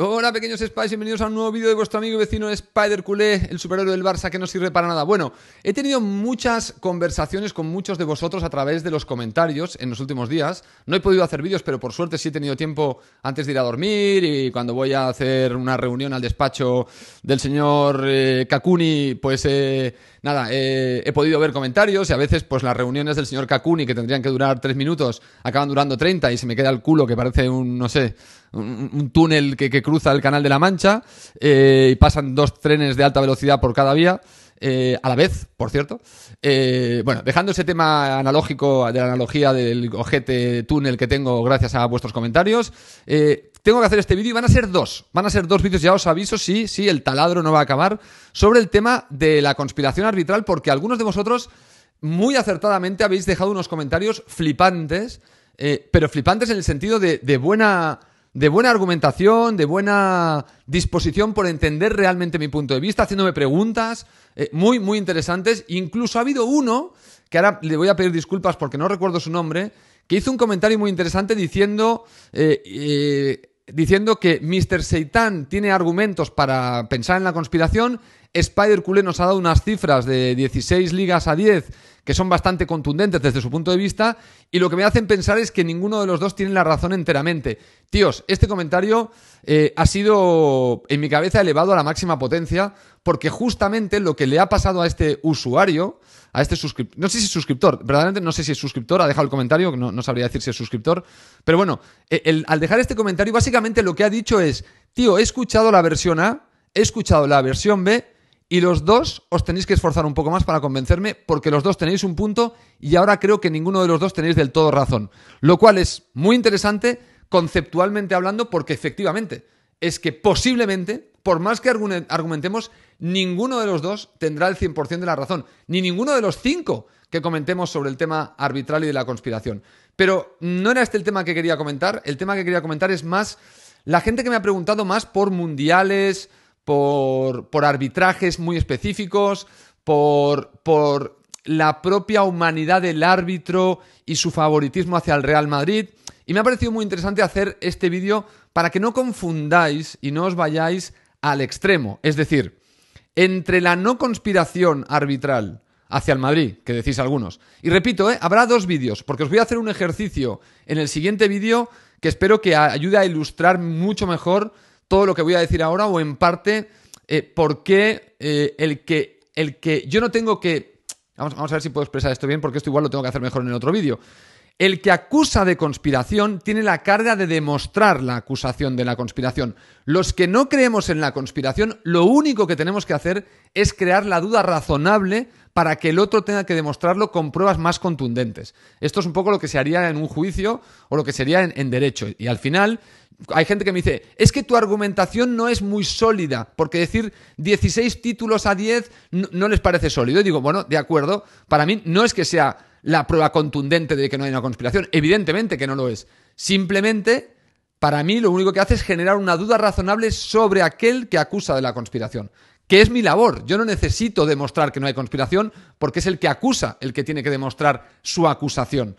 Hola pequeños Spies, bienvenidos a un nuevo vídeo de vuestro amigo y vecino Spider Culé, el superhéroe del Barça que no sirve para nada. Bueno, he tenido muchas conversaciones con muchos de vosotros a través de los comentarios en los últimos días. No he podido hacer vídeos, pero por suerte sí he tenido tiempo antes de ir a dormir y cuando voy a hacer una reunión al despacho del señor eh, Kakuni, pues eh, nada, eh, he podido ver comentarios y a veces pues las reuniones del señor Kakuni que tendrían que durar tres minutos acaban durando 30 y se me queda el culo que parece un, no sé un, túnel que, cruza el Canal de la Mancha eh, y pasan dos trenes de alta velocidad por cada vía. Eh, a la vez, por cierto. Eh, bueno, dejando ese tema analógico de la analogía del ojete túnel que tengo gracias a vuestros comentarios, tengo que hacer este vídeo y van a ser dos. Van a ser dos vídeos, ya os aviso, sí, sí, el taladro no va a acabar, sobre el tema de la conspiración arbitral, porque algunos de vosotros muy acertadamente habéis dejado unos comentarios flipantes, pero flipantes en el sentido de buena de buena argumentación, de buena disposición por entender realmente mi punto de vista, haciéndome preguntas eh, muy, muy interesantes. Incluso ha habido uno, que ahora le voy a pedir disculpas porque no recuerdo su nombre, que hizo un comentario muy interesante diciendo, eh, eh, diciendo que Mr. Seitan tiene argumentos para pensar en la conspiración, Spider cool nos ha dado unas cifras de 16 ligas a 10 que son bastante contundentes desde su punto de vista y lo que me hacen pensar es que ninguno de los dos tiene la razón enteramente. Tíos, este comentario eh, ha sido en mi cabeza elevado a la máxima potencia porque justamente lo que le ha pasado a este usuario, a este suscriptor, no sé si es suscriptor, verdaderamente no sé si es suscriptor, ha dejado el comentario, no, sabría decir si es suscriptor, pero bueno, eh, al dejar este comentario básicamente lo que ha dicho es, tío, he escuchado la versión A, he escuchado la versión B, y los dos os tenéis que esforzar un poco más para convencerme porque los dos tenéis un punto y ahora creo que ninguno de los dos tenéis del todo razón. Lo cual es muy interesante conceptualmente hablando porque efectivamente es que posiblemente, por más que argumentemos, ninguno de los dos tendrá el 100% de la razón, ni ninguno de los cinco que comentemos sobre el tema arbitral y de la conspiración. Pero no era este el tema que quería comentar, el tema que quería comentar es más la gente que me ha preguntado más por mundiales, por, arbitrajes muy específicos, por, la propia humanidad del árbitro y su favoritismo hacia el Real Madrid. Y me ha parecido muy interesante hacer este vídeo para que no confundáis y no os vayáis al extremo. Es decir, entre la no conspiración arbitral hacia el Madrid, que decís algunos. Y repito, eh, habrá dos vídeos, porque os voy a hacer un ejercicio en el siguiente vídeo que espero que ayude a ilustrar mucho mejor todo lo que voy a decir ahora o en parte porque eh, por eh, el, que, el que yo no tengo que... Vamos, vamos a ver si puedo expresar esto bien porque esto igual lo tengo que hacer mejor en el otro vídeo. El que acusa de conspiración tiene la carga de demostrar la acusación de la conspiración. Los que no creemos en la conspiración, lo único que tenemos que hacer es crear la duda razonable para que el otro tenga que demostrarlo con pruebas más contundentes. Esto es un poco lo que se haría en un juicio o lo que sería en, derecho. Y al final, hay gente que me dice, es que tu argumentación no es muy sólida, porque decir 16 títulos a 10 no, no, les parece sólido. Y digo, bueno, de acuerdo, para mí no es que sea la prueba contundente de que no hay una conspiración, evidentemente que no lo es. Simplemente, para mí lo único que hace es generar una duda razonable sobre aquel que acusa de la conspiración que es mi labor. Yo no necesito demostrar que no hay conspiración porque es el que acusa el que tiene que demostrar su acusación.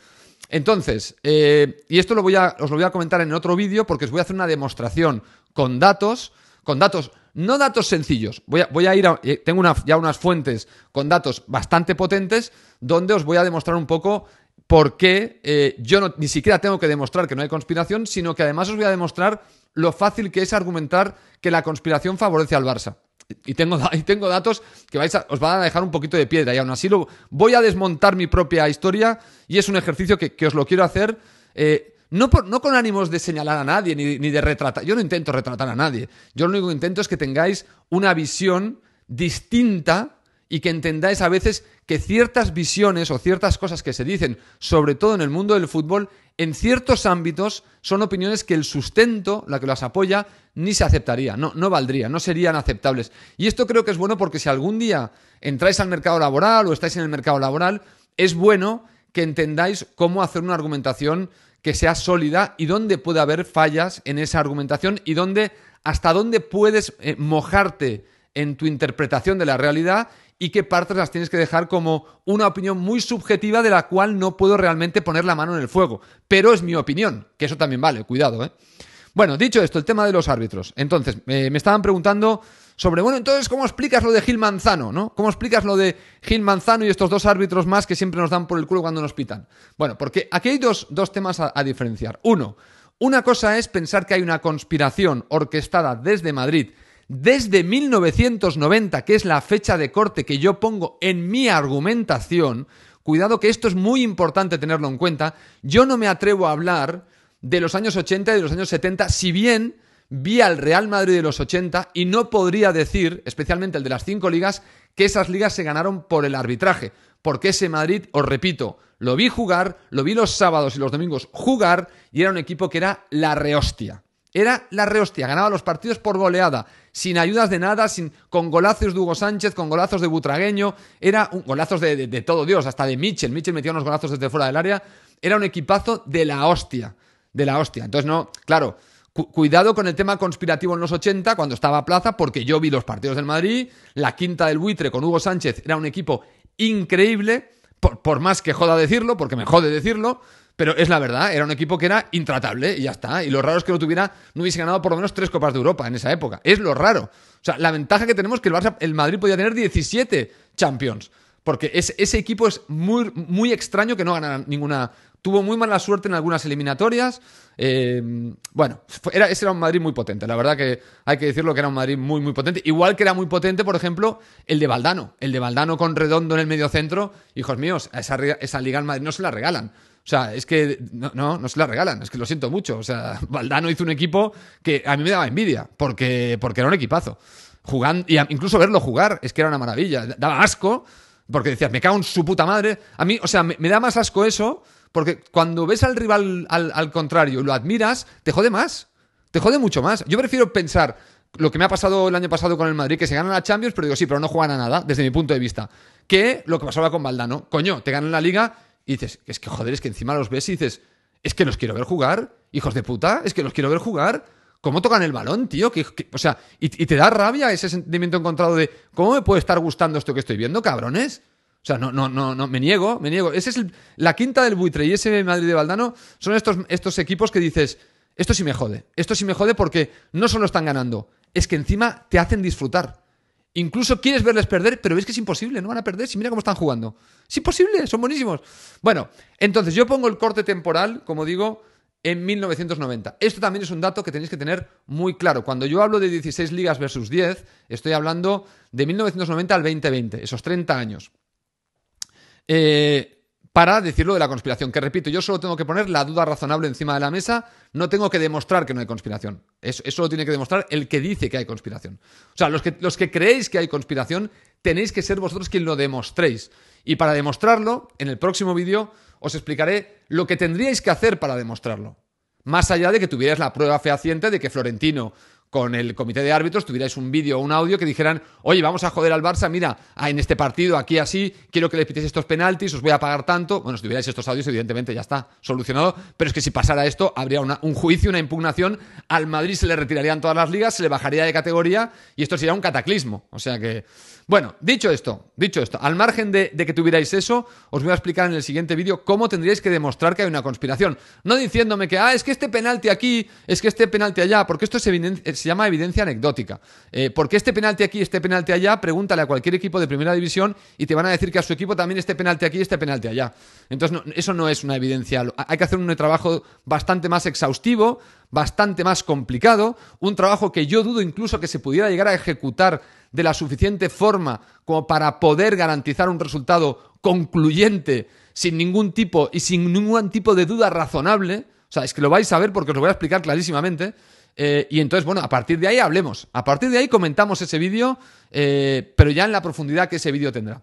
Entonces, eh, y esto os lo voy a comentar en otro vídeo porque os voy a hacer una demostración con datos, con datos, no datos sencillos, voy a, ir eh, tengo ya unas fuentes con datos bastante potentes donde os voy a demostrar un poco por qué eh, yo ni siquiera tengo que demostrar que no hay conspiración, sino que además os voy a demostrar lo fácil que es argumentar que la conspiración favorece al Barça. Y tengo, datos que vais os van a dejar un poquito de piedra y aún así lo, voy a desmontar mi propia historia y es un ejercicio que, os lo quiero hacer. Eh, no, con ánimos de señalar a nadie ni, ni, de retratar. Yo no intento retratar a nadie. Yo lo único que intento es que tengáis una visión distinta y que entendáis a veces que ciertas visiones o ciertas cosas que se dicen, sobre todo en el mundo del fútbol, en ciertos ámbitos son opiniones que el sustento, la que las apoya, ni se aceptaría, no, no valdría, no serían aceptables. Y esto creo que es bueno porque si algún día entráis al mercado laboral o estáis en el mercado laboral, es bueno que entendáis cómo hacer una argumentación que sea sólida y dónde puede haber fallas en esa argumentación y dónde hasta dónde puedes eh, mojarte en tu interpretación de la realidad y qué partes las tienes que dejar como una opinión muy subjetiva de la cual no puedo realmente poner la mano en el fuego. Pero es mi opinión, que eso también vale, cuidado, ¿eh? Bueno, dicho esto, el tema de los árbitros. Entonces, eh, me estaban preguntando sobre, bueno, entonces, ¿cómo explicas lo de Gil Manzano, no? ¿Cómo explicas lo de Gil Manzano y estos dos árbitros más que siempre nos dan por el culo cuando nos pitan? Bueno, porque aquí hay dos, temas a diferenciar. Uno, una cosa es pensar que hay una conspiración orquestada desde Madrid desde 1990, que es la fecha de corte que yo pongo en mi argumentación, cuidado que esto es muy importante tenerlo en cuenta, yo no me atrevo a hablar de los años 80 y de los años 70, si bien vi al Real Madrid de los 80 y no podría decir, especialmente el de las cinco ligas, que esas ligas se ganaron por el arbitraje, porque ese Madrid, os repito, lo vi jugar, lo vi los sábados y los domingos jugar y era un equipo que era la rehostia. Era la rehostia, ganaba los partidos por goleada, sin ayudas de nada, sin, con golazos de Hugo Sánchez, con golazos de Butragueño, era un, golazos de, todo Dios, hasta de Mitchell. Mitchell metía unos golazos desde fuera del área. Era un equipazo de la hostia, de la hostia. Entonces, no, claro, cuidado con el tema conspirativo en los 80, cuando estaba a Plaza, porque yo vi los partidos del Madrid, la quinta del buitre con Hugo Sánchez era un equipo increíble, por más que joda decirlo, porque me jode decirlo, pero es la verdad, era un equipo que era intratable y ya está. Y lo raro es que no tuviera, no hubiese ganado por lo menos tres Copas de Europa en esa época. Es lo raro. O sea, la ventaja que tenemos es que el Madrid podía tener 17 Champions. Porque ese equipo es muy, muy extraño que no ganara ninguna Tuvo muy mala suerte en algunas eliminatorias. Eh, bueno, era, ese era un Madrid muy potente. La verdad que hay que decirlo que era un Madrid muy, muy potente. Igual que era muy potente, por ejemplo, el de Valdano. El de Valdano con Redondo en el medio centro. Hijos míos, esa, esa liga al Madrid no se la regalan. O sea, es que no, no, se la regalan, es que lo siento mucho. O sea, Valdano hizo un equipo que a mí me daba envidia, porque, porque era un equipazo. Jugando, y incluso verlo jugar, es que era una maravilla. Daba asco, porque decías, me cago en su puta madre. A mí, o sea, me da más asco eso porque cuando ves al rival al, contrario y lo admiras, te jode más. Te jode mucho más. Yo prefiero pensar lo que me ha pasado el año pasado con el Madrid, que se ganan la Champions, pero digo, sí, pero no juegan a nada, desde mi punto de vista. Que lo que pasaba con Valdano. Coño, te ganan la liga y dices, es que joder, es que encima los ves y dices, es que los quiero ver jugar, hijos de puta, es que los quiero ver jugar. ¿Cómo tocan el balón, tío? o sea, y, y, te da rabia ese sentimiento encontrado de, ¿cómo me puede estar gustando esto que estoy viendo, cabrones? O sea, no, no, no, no, me niego, me niego. Esa es la quinta del buitre y ese Madrid de Valdano son estos, estos equipos que dices, esto sí me jode, esto sí me jode porque no solo están ganando, es que encima te hacen disfrutar. Incluso quieres verles perder, pero ves que es imposible, no van a perder si mira cómo están jugando. Es imposible, son buenísimos. Bueno, entonces yo pongo el corte temporal, como digo, en 1990. Esto también es un dato que tenéis que tener muy claro. Cuando yo hablo de 16 ligas versus 10, estoy hablando de 1990 al 2020, esos 30 años. Eh, para decirlo de la conspiración. Que repito, yo solo tengo que poner la duda razonable encima de la mesa, no tengo que demostrar que no hay conspiración. Eso, lo tiene que demostrar el que dice que hay conspiración. O sea, los que, los que creéis que hay conspiración, tenéis que ser vosotros quien lo demostréis. Y para demostrarlo, en el próximo vídeo os explicaré lo que tendríais que hacer para demostrarlo. Más allá de que tuvierais la prueba fehaciente de que Florentino con el comité de árbitros, tuvierais un vídeo o un audio que dijeran, oye, vamos a joder al Barça, mira, ah, en este partido, aquí así, quiero que le pitéis estos penaltis, os voy a pagar tanto. Bueno, si tuvierais estos audios, evidentemente ya está solucionado, pero es que si pasara esto, habría un juicio, una impugnación, al Madrid se le retirarían todas las ligas, se le bajaría de categoría y esto sería un cataclismo. O sea que... Bueno, dicho esto, dicho esto, al margen de, que tuvierais eso, os voy a explicar en el siguiente vídeo cómo tendríais que demostrar que hay una conspiración. No diciéndome que, ah, es que este penalti aquí, es que este penalti allá, porque esto eh, se, llama evidencia anecdótica. Eh, porque este penalti aquí, este penalti allá, pregúntale a cualquier equipo de primera división y te van a decir que a su equipo también este penalti aquí, este penalti allá. Entonces, eso no es una evidencia. Hay que hacer un trabajo bastante más exhaustivo, bastante más complicado, un trabajo que yo dudo incluso que se pudiera llegar a ejecutar de la suficiente forma como para poder garantizar un resultado concluyente sin ningún tipo y sin ningún tipo de duda razonable. O sea, es que lo vais a ver porque os lo voy a explicar clarísimamente. Eh, y entonces, bueno, a partir de ahí hablemos. A partir de ahí comentamos ese vídeo, eh, pero ya en la profundidad que ese vídeo tendrá.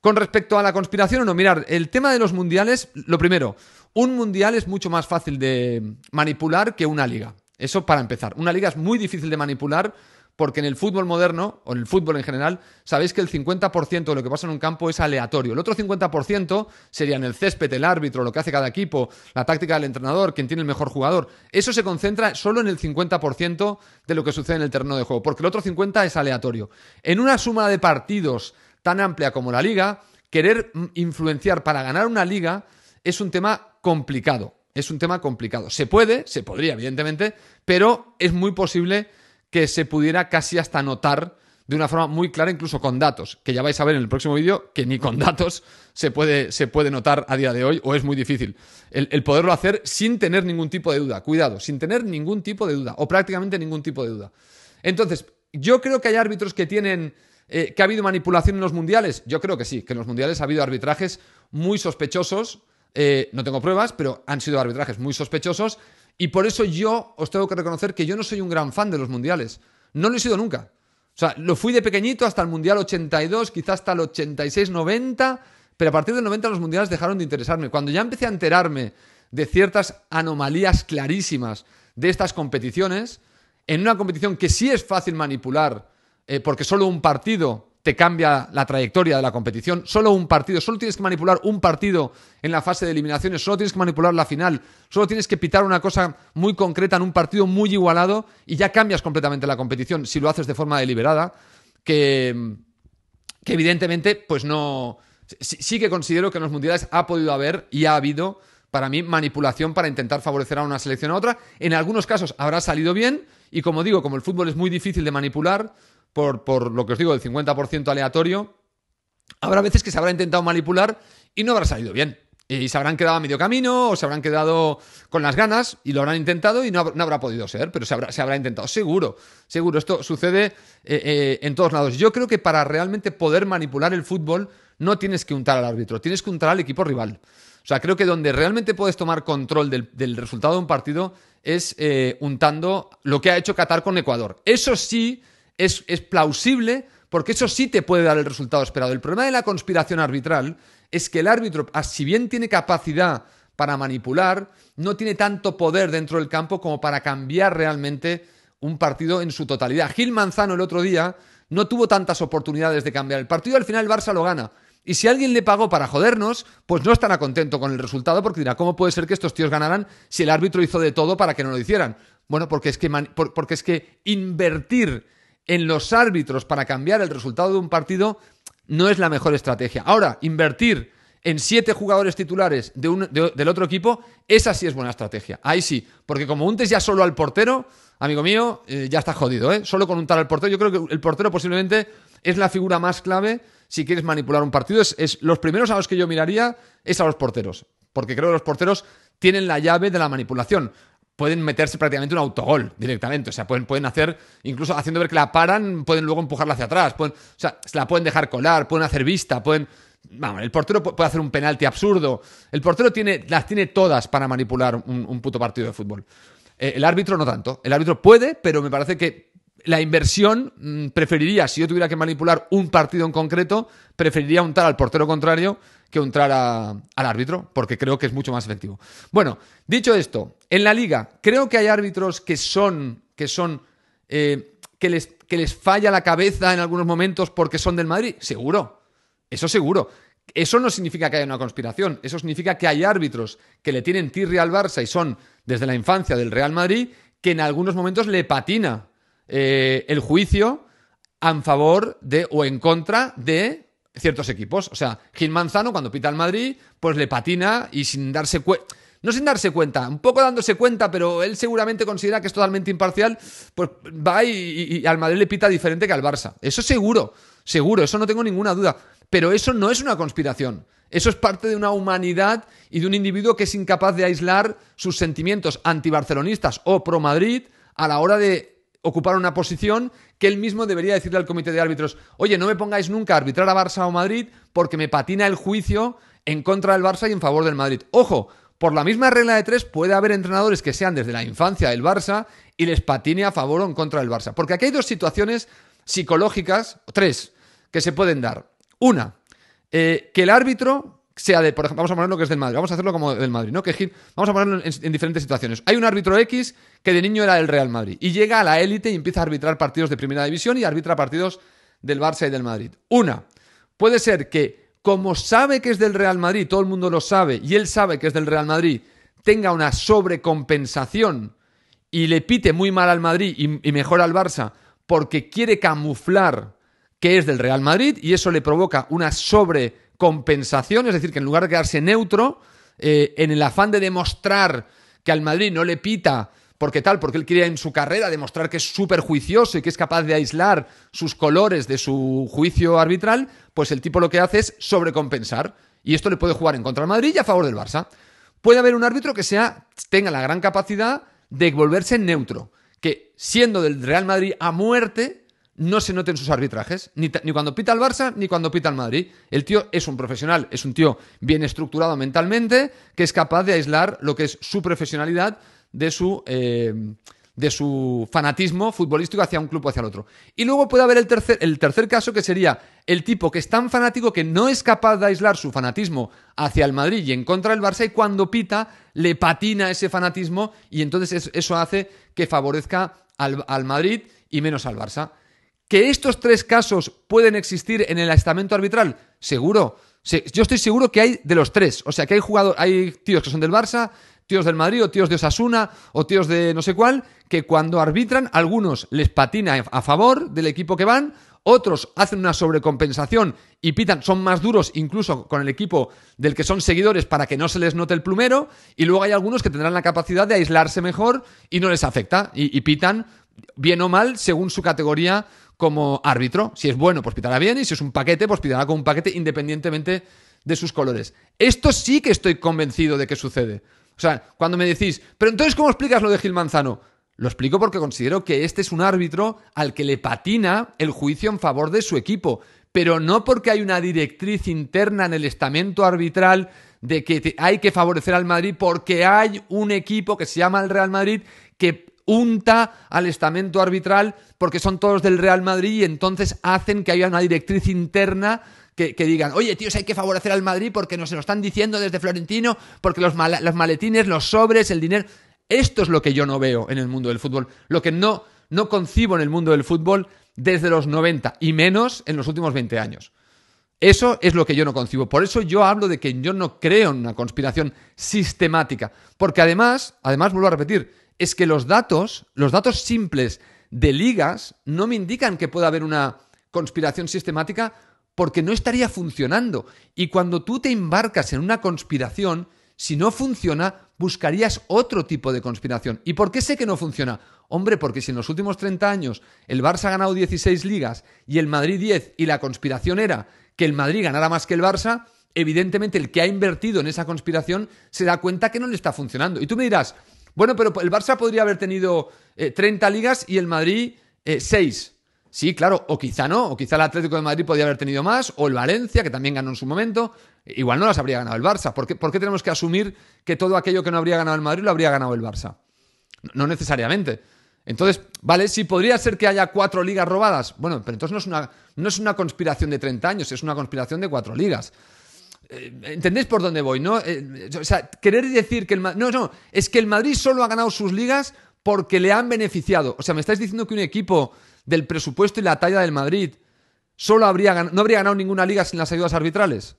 Con respecto a la conspiración o no, mirar, el tema de los mundiales, lo primero, un mundial es mucho más fácil de manipular que una liga. Eso para empezar. Una liga es muy difícil de manipular porque en el fútbol moderno, o en el fútbol en general, sabéis que el 50% de lo que pasa en un campo es aleatorio. El otro 50% serían el césped, el árbitro, lo que hace cada equipo, la táctica del entrenador, quien tiene el mejor jugador. Eso se concentra solo en el 50% de lo que sucede en el terreno de juego, porque el otro 50% es aleatorio. En una suma de partidos tan amplia como la liga, querer influenciar para ganar una liga es un tema complicado. Es un tema complicado. Se puede, se podría, evidentemente, pero es muy posible que se pudiera casi hasta notar de una forma muy clara, incluso con datos, que ya vais a ver en el próximo vídeo que ni con datos se puede, se puede notar a día de hoy o es muy difícil. El, poderlo hacer sin tener ningún tipo de duda, cuidado, sin tener ningún tipo de duda o prácticamente ningún tipo de duda. Entonces, yo creo que hay árbitros que tienen... Eh, ¿Que ha habido manipulación en los mundiales? Yo creo que sí, que en los mundiales ha habido arbitrajes muy sospechosos, eh, no tengo pruebas, pero han sido arbitrajes muy sospechosos y por eso yo os tengo que reconocer que yo no soy un gran fan de los mundiales. No lo he sido nunca. O sea, lo fui de pequeñito hasta el Mundial 82, quizás hasta el 86-90, pero a partir del 90 los mundiales dejaron de interesarme. Cuando ya empecé a enterarme de ciertas anomalías clarísimas de estas competiciones, en una competición que sí es fácil manipular, eh, porque solo un partido te cambia la trayectoria de la competición. Solo un partido, solo tienes que manipular un partido en la fase de eliminaciones, solo tienes que manipular la final, solo tienes que pitar una cosa muy concreta en un partido muy igualado y ya cambias completamente la competición si lo haces de forma deliberada, que, evidentemente pues no... Sí, que considero que en los mundiales ha podido haber y ha habido para mí manipulación para intentar favorecer a una selección a otra. En algunos casos habrá salido bien y como digo, como el fútbol es muy difícil de manipular, por, lo que os digo, el 50% aleatorio, habrá veces que se habrá intentado manipular y no habrá salido bien. Y se habrán quedado a medio camino o se habrán quedado con las ganas y lo habrán intentado y no, habrá, podido ser, pero se habrá, intentado, seguro, seguro. Esto sucede eh, eh, en todos lados. Yo creo que para realmente poder manipular el fútbol no tienes que untar al árbitro, tienes que untar al equipo rival. O sea, creo que donde realmente puedes tomar control del, resultado de un partido es eh, untando lo que ha hecho Qatar con Ecuador. Eso sí, es, plausible porque eso sí te puede dar el resultado esperado. El problema de la conspiración arbitral es que el árbitro, ah, si bien tiene capacidad para manipular, no tiene tanto poder dentro del campo como para cambiar realmente un partido en su totalidad. Gil Manzano el otro día no tuvo tantas oportunidades de cambiar el partido, al final el Barça lo gana. Y si alguien le pagó para jodernos, pues no estará contento con el resultado porque dirá, ¿cómo puede ser que estos tíos ganaran si el árbitro hizo de todo para que no lo hicieran? Bueno, porque porque es que invertir en los árbitros para cambiar el resultado de un partido no es la mejor estrategia. Ahora, invertir en siete jugadores titulares de un, del otro equipo, esa sí es buena estrategia. Ahí sí, porque como untes ya solo al portero, amigo mío, eh, ya está jodido, ¿eh? Solo con untar al portero, yo creo que el portero posiblemente es la figura más clave si quieres manipular un partido. los primeros a los que yo miraría es a los porteros, porque creo que los porteros tienen la llave de la manipulación pueden meterse prácticamente un autogol directamente. O sea, pueden, pueden hacer, incluso haciendo ver que la paran, pueden luego empujarla hacia atrás. o sea, la pueden dejar colar, pueden hacer vista, pueden. Vamos, el portero puede hacer un penalti absurdo. El portero tiene, las tiene todas para manipular un, puto partido de fútbol. Eh, el árbitro no tanto. El árbitro puede, pero me parece que la inversión mm, preferiría, si yo tuviera que manipular un partido en concreto, preferiría untar al portero contrario que entrar al árbitro, porque creo que es mucho más efectivo. Bueno, dicho esto, en la liga creo que hay árbitros que son, que son, eh, que, les, que les falla la cabeza en algunos momentos porque son del Madrid, seguro, eso seguro. Eso no significa que haya una conspiración, eso significa que hay árbitros que le tienen tirri al Barça y son desde la infancia del Real Madrid, que en algunos momentos le patina eh, el juicio en favor de o en contra de ciertos equipos. O sea, Gil Manzano cuando pita al Madrid, pues le patina y sin darse cuenta... No sin darse cuenta, un poco dándose cuenta, pero él seguramente considera que es totalmente imparcial, pues va y, al Madrid le pita diferente que al Barça. Eso seguro, seguro, eso no tengo ninguna duda. Pero eso no es una conspiración. Eso es parte de una humanidad y de un individuo que es incapaz de aislar sus sentimientos antibarcelonistas o pro Madrid a la hora de ocupar una posición que él mismo debería decirle al comité de árbitros, oye, no me pongáis nunca a arbitrar a Barça o Madrid porque me patina el juicio en contra del Barça y en favor del Madrid. Ojo, por la misma regla de tres puede haber entrenadores que sean desde la infancia del Barça y les patine a favor o en contra del Barça. Porque aquí hay dos situaciones psicológicas, tres, que se pueden dar. Una, eh, que el árbitro sea de, por ejemplo, vamos a ponerlo que es del Madrid, vamos a hacerlo como del Madrid, ¿no? Que vamos a ponerlo en, diferentes situaciones. Hay un árbitro X que de niño era del Real Madrid y llega a la élite y empieza a arbitrar partidos de primera división y arbitra partidos del Barça y del Madrid. Una, puede ser que como sabe que es del Real Madrid, todo el mundo lo sabe y él sabe que es del Real Madrid, tenga una sobrecompensación y le pite muy mal al Madrid y, y mejor al Barça porque quiere camuflar que es del Real Madrid y eso le provoca una sobre compensación, es decir, que en lugar de quedarse neutro, eh, en el afán de demostrar que al Madrid no le pita porque tal, porque él quería en su carrera demostrar que es súper juicioso y que es capaz de aislar sus colores de su juicio arbitral, pues el tipo lo que hace es sobrecompensar. Y esto le puede jugar en contra del Madrid y a favor del Barça. Puede haber un árbitro que sea, tenga la gran capacidad de volverse neutro, que siendo del Real Madrid a muerte, no se noten sus arbitrajes, ni, cuando pita al Barça, ni cuando pita al Madrid. El tío es un profesional, es un tío bien estructurado mentalmente, que es capaz de aislar lo que es su profesionalidad de su, eh, de su fanatismo futbolístico hacia un club o hacia el otro. Y luego puede haber el tercer, el tercer caso, que sería el tipo que es tan fanático que no es capaz de aislar su fanatismo hacia el Madrid y en contra del Barça, y cuando pita le patina ese fanatismo, y entonces eso hace que favorezca al, al Madrid y menos al Barça. ¿Que estos tres casos pueden existir en el estamento arbitral? Seguro. yo estoy seguro que hay de los tres. O sea, que hay jugador, hay tíos que son del Barça, tíos del Madrid, o tíos de Osasuna, o tíos de no sé cuál, que cuando arbitran, algunos les patina a favor del equipo que van, otros hacen una sobrecompensación y pitan, son más duros incluso con el equipo del que son seguidores para que no se les note el plumero, y luego hay algunos que tendrán la capacidad de aislarse mejor y no les afecta, y pitan bien o mal según su categoría como árbitro. Si es bueno, pues pitará bien y si es un paquete, pues pitará con un paquete independientemente de sus colores. Esto sí que estoy convencido de que sucede. O sea, cuando me decís, pero entonces, ¿cómo explicas lo de Gil Manzano? Lo explico porque considero que este es un árbitro al que le patina el juicio en favor de su equipo, pero no porque hay una directriz interna en el estamento arbitral de que hay que favorecer al Madrid porque hay un equipo que se llama el Real Madrid que unta al estamento arbitral porque son todos del Real Madrid y entonces hacen que haya una directriz interna que, digan, oye, tíos, hay que favorecer al Madrid porque nos lo están diciendo desde Florentino, porque los, los, maletines, los sobres, el dinero. Esto es lo que yo no veo en el mundo del fútbol, lo que no, no concibo en el mundo del fútbol desde los 90 y menos en los últimos 20 años. Eso es lo que yo no concibo. Por eso yo hablo de que yo no creo en una conspiración sistemática. Porque además, además vuelvo a repetir, es que los datos, los datos simples de ligas, no me indican que pueda haber una conspiración sistemática porque no estaría funcionando. Y cuando tú te embarcas en una conspiración, si no funciona, buscarías otro tipo de conspiración. ¿Y por qué sé que no funciona? Hombre, porque si en los últimos 30 años el Barça ha ganado 16 ligas y el Madrid 10 y la conspiración era que el Madrid ganara más que el Barça, evidentemente el que ha invertido en esa conspiración se da cuenta que no le está funcionando. Y tú me dirás, bueno, pero el Barça podría haber tenido eh, treinta 30 ligas y el Madrid eh, seis, 6. Sí, claro, o quizá no, o quizá el Atlético de Madrid podría haber tenido más, o el Valencia, que también ganó en su momento, igual no las habría ganado el Barça. ¿Por qué, tenemos que asumir que todo aquello que no habría ganado el Madrid lo habría ganado el Barça? No necesariamente. Entonces, vale, si podría ser que haya cuatro ligas robadas, bueno, pero entonces no es una, no es una conspiración de 30 años, es una conspiración de cuatro ligas. Eh, ¿Entendéis por dónde voy? ¿no? Eh, eh, o sea, querer decir que el Madrid. No, no, es que el Madrid solo ha ganado sus ligas porque le han beneficiado. O sea, me estáis diciendo que un equipo del presupuesto y la talla del Madrid solo habría no habría ganado ninguna liga sin las ayudas arbitrales.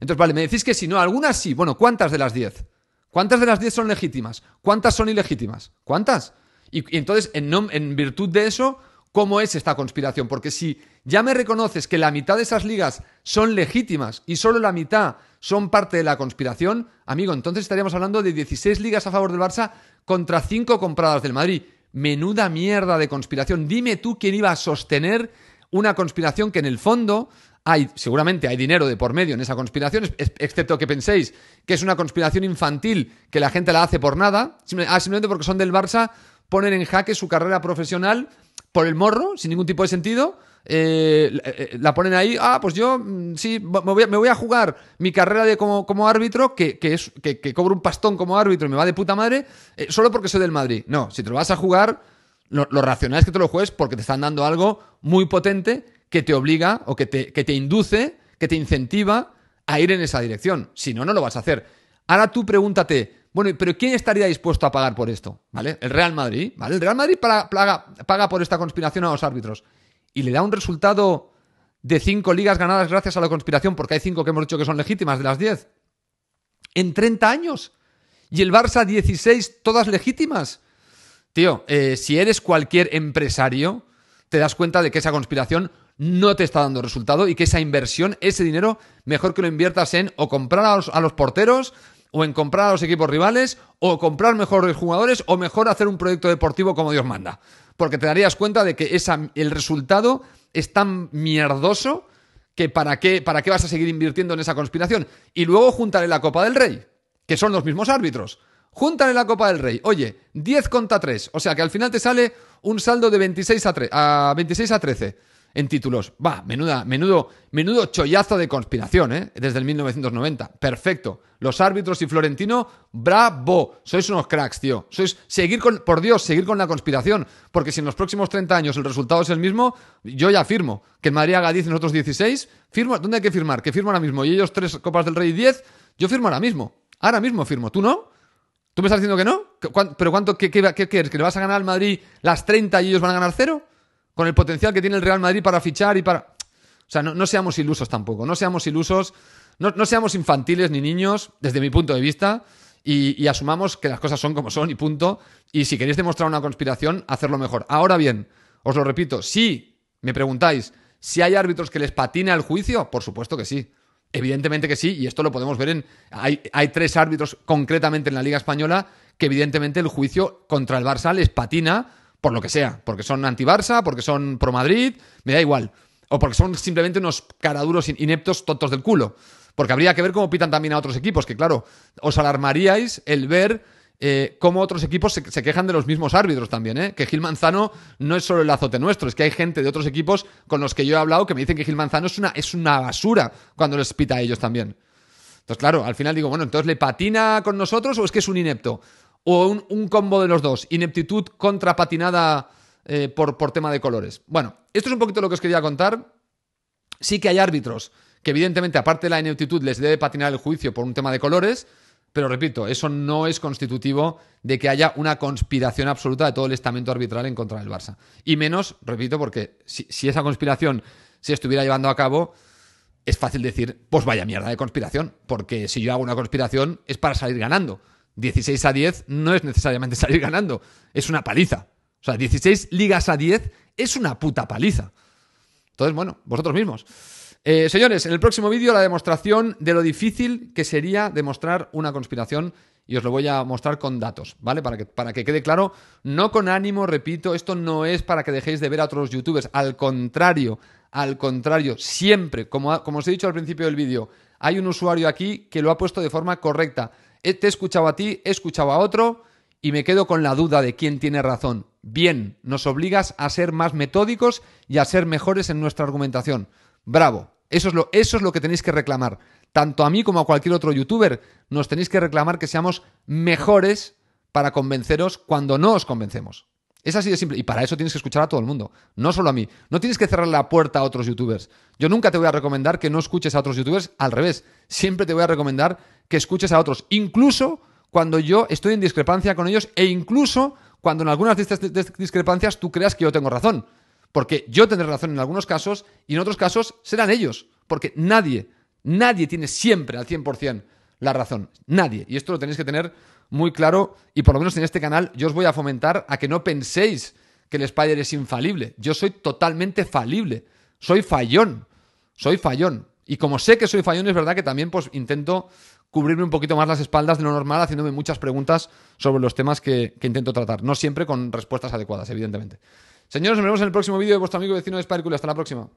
Entonces, vale, me decís que si no, algunas sí. Bueno, ¿cuántas de las diez? ¿Cuántas de las diez son legítimas? ¿Cuántas son ilegítimas? ¿Cuántas? Y, entonces, en, en virtud de eso, ¿cómo es esta conspiración? Porque si ya me reconoces que la mitad de esas ligas son legítimas y solo la mitad son parte de la conspiración, amigo, entonces estaríamos hablando de 16 ligas a favor del Barça contra 5 compradas del Madrid. Menuda mierda de conspiración. Dime tú quién iba a sostener una conspiración que en el fondo hay, seguramente hay dinero de por medio en esa conspiración, excepto que penséis que es una conspiración infantil que la gente la hace por nada, ah, simplemente porque son del Barça, ponen en jaque su carrera profesional por el morro, sin ningún tipo de sentido, eh, eh, la ponen ahí, ah, pues yo mm, sí, me voy, a, jugar mi carrera de como, como árbitro, que, es, que, que, cobro un pastón como árbitro y me va de puta madre, eh, solo porque soy del Madrid. No, si te lo vas a jugar, lo, racional es que te lo juegues porque te están dando algo muy potente que te obliga o que te, que te induce, que te incentiva a ir en esa dirección. Si no, no lo vas a hacer. Ahora tú pregúntate, bueno, pero ¿quién estaría dispuesto a pagar por esto? ¿Vale? El Real Madrid, ¿vale? El Real Madrid paga, paga por esta conspiración a los árbitros y le da un resultado de cinco ligas ganadas gracias a la conspiración, porque hay cinco que hemos dicho que son legítimas de las diez en 30 años. Y el Barça 16, todas legítimas. Tío, eh, si eres cualquier empresario, te das cuenta de que esa conspiración no te está dando resultado y que esa inversión, ese dinero, mejor que lo inviertas en o comprar a los, a los porteros, o en comprar a los equipos rivales, o comprar mejores jugadores, o mejor hacer un proyecto deportivo como Dios manda porque te darías cuenta de que esa, el resultado es tan mierdoso que para qué, para qué vas a seguir invirtiendo en esa conspiración. Y luego juntaré la Copa del Rey, que son los mismos árbitros. juntaré la Copa del Rey. Oye, 10 contra 3. O sea que al final te sale un saldo de 26 a, 3, a 26 a 13 en títulos. Va, menuda, menudo, menudo chollazo de conspiración, ¿eh? Desde el 1990. Perfecto. Los árbitros y Florentino, bravo. Sois unos cracks, tío. Sois seguir con, por Dios, seguir con la conspiración. Porque si en los próximos 30 años el resultado es el mismo, yo ya firmo. Que el Madrid haga 10 y nosotros 16. Firmo, ¿dónde hay que firmar? Que firmo ahora mismo. Y ellos tres Copas del Rey y 10, yo firmo ahora mismo. Ahora mismo firmo. ¿Tú no? ¿Tú me estás diciendo que no? ¿Pero cuánto, qué, qué, ¿Que le vas a ganar al Madrid las 30 y ellos van a ganar cero? con el potencial que tiene el Real Madrid para fichar y para... O sea, no, seamos ilusos tampoco, no seamos ilusos, no, seamos infantiles ni niños, desde mi punto de vista, y, asumamos que las cosas son como son y punto. Y si queréis demostrar una conspiración, hacerlo mejor. Ahora bien, os lo repito, si me preguntáis si hay árbitros que les patina el juicio, por supuesto que sí. Evidentemente que sí, y esto lo podemos ver en. hay, tres árbitros concretamente en la Liga Española que, evidentemente, el juicio contra el Barça les patina por lo que sea, porque son anti-Barça, porque son pro-Madrid, me da igual. O porque son simplemente unos caraduros ineptos tontos del culo. Porque habría que ver cómo pitan también a otros equipos, que claro, os alarmaríais el ver eh, cómo otros equipos se, quejan de los mismos árbitros también, ¿eh? Que Gil Manzano no es solo el azote nuestro, es que hay gente de otros equipos con los que yo he hablado que me dicen que Gil Manzano es una, es una basura cuando les pita a ellos también. Entonces, claro, al final digo, bueno, entonces le patina con nosotros o es que es un inepto o un, combo de los dos, ineptitud contra patinada eh, por, tema de colores. Bueno, esto es un poquito lo que os quería contar. Sí que hay árbitros que evidentemente aparte de la ineptitud les debe patinar el juicio por un tema de colores, pero repito, eso no es constitutivo de que haya una conspiración absoluta de todo el estamento arbitral en contra del Barça. Y menos, repito, porque si, si esa conspiración se estuviera llevando a cabo, es fácil decir, pues vaya mierda de conspiración, porque si yo hago una conspiración es para salir ganando. 16 a 10 no es necesariamente salir ganando, es una paliza. O sea, 16 ligas a 10 es una puta paliza. Entonces, bueno, vosotros mismos. Eh, señores, en el próximo vídeo la demostración de lo difícil que sería demostrar una conspiración y os lo voy a mostrar con datos, ¿vale? Para que, para que quede claro, no con ánimo, repito, esto no es para que dejéis de ver a otros youtubers, al contrario, al contrario, siempre, como, como os he dicho al principio del vídeo, hay un usuario aquí que lo ha puesto de forma correcta. Eh, te he escuchado a ti, he escuchado a otro y me quedo con la duda de quién tiene razón. Bien, nos obligas a ser más metódicos y a ser mejores en nuestra argumentación. Bravo, eso es, lo, eso es lo que tenéis que reclamar. Tanto a mí como a cualquier otro youtuber, nos tenéis que reclamar que seamos mejores para convenceros cuando no os convencemos. Es así de simple. Y para eso tienes que escuchar a todo el mundo, no solo a mí. No tienes que cerrar la puerta a otros youtubers. Yo nunca te voy a recomendar que no escuches a otros youtubers, al revés. Siempre te voy a recomendar que escuches a otros, incluso cuando yo estoy en discrepancia con ellos e incluso cuando en algunas de estas discrepancias tú creas que yo tengo razón. Porque yo tendré razón en algunos casos y en otros casos serán ellos. Porque nadie, nadie tiene siempre al 100% la razón. Nadie. Y esto lo tenéis que tener muy claro y por lo menos en este canal yo os voy a fomentar a que no penséis que el Spider es infalible. Yo soy totalmente falible. Soy fallón. Soy fallón. Y como sé que soy fallón, es verdad que también pues intento cubrirme un poquito más las espaldas de lo normal, haciéndome muchas preguntas sobre los temas que, intento tratar. No siempre con respuestas adecuadas, evidentemente. Señores, nos vemos en el próximo vídeo de vuestro amigo vecino de Hasta la próxima.